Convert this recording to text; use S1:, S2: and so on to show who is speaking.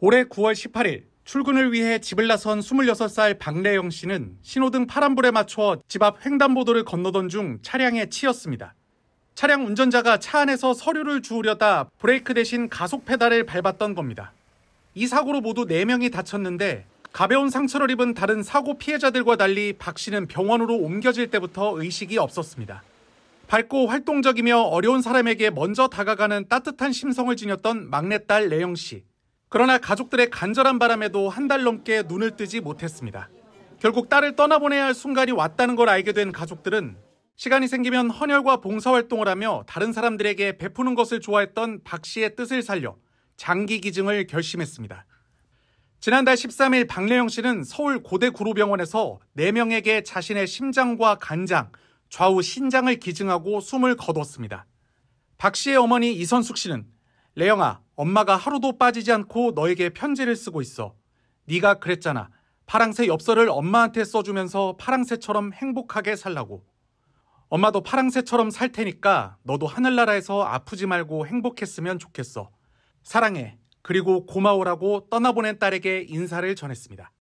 S1: 올해 9월 18일 출근을 위해 집을 나선 26살 박래영 씨는 신호등 파란불에 맞춰 집 앞 횡단보도를 건너던 중 차량에 치였습니다. 차량 운전자가 차 안에서 서류를 주우려다 브레이크 대신 가속 페달을 밟았던 겁니다. 이 사고로 모두 4명이 다쳤는데 가벼운 상처를 입은 다른 사고 피해자들과 달리 박 씨는 병원으로 옮겨질 때부터 의식이 없었습니다. 밝고 활동적이며 어려운 사람에게 먼저 다가가는 따뜻한 심성을 지녔던 막내딸 레영 씨. 그러나 가족들의 간절한 바람에도 한 달 넘게 눈을 뜨지 못했습니다. 결국 딸을 떠나보내야 할 순간이 왔다는 걸 알게 된 가족들은 시간이 생기면 헌혈과 봉사활동을 하며 다른 사람들에게 베푸는 것을 좋아했던 박 씨의 뜻을 살려 장기 기증을 결심했습니다. 지난달 13일 박래영 씨는 서울 고대 구로병원에서 4명에게 자신의 심장과 간장, 좌우 신장을 기증하고 숨을 거뒀습니다. 박 씨의 어머니 이선숙 씨는 레영아, 엄마가 하루도 빠지지 않고 너에게 편지를 쓰고 있어. 네가 그랬잖아. 파랑새 엽서를 엄마한테 써주면서 파랑새처럼 행복하게 살라고. 엄마도 파랑새처럼 살 테니까 너도 하늘나라에서 아프지 말고 행복했으면 좋겠어. 사랑해. 그리고 고마워라고 떠나보낸 딸에게 인사를 전했습니다.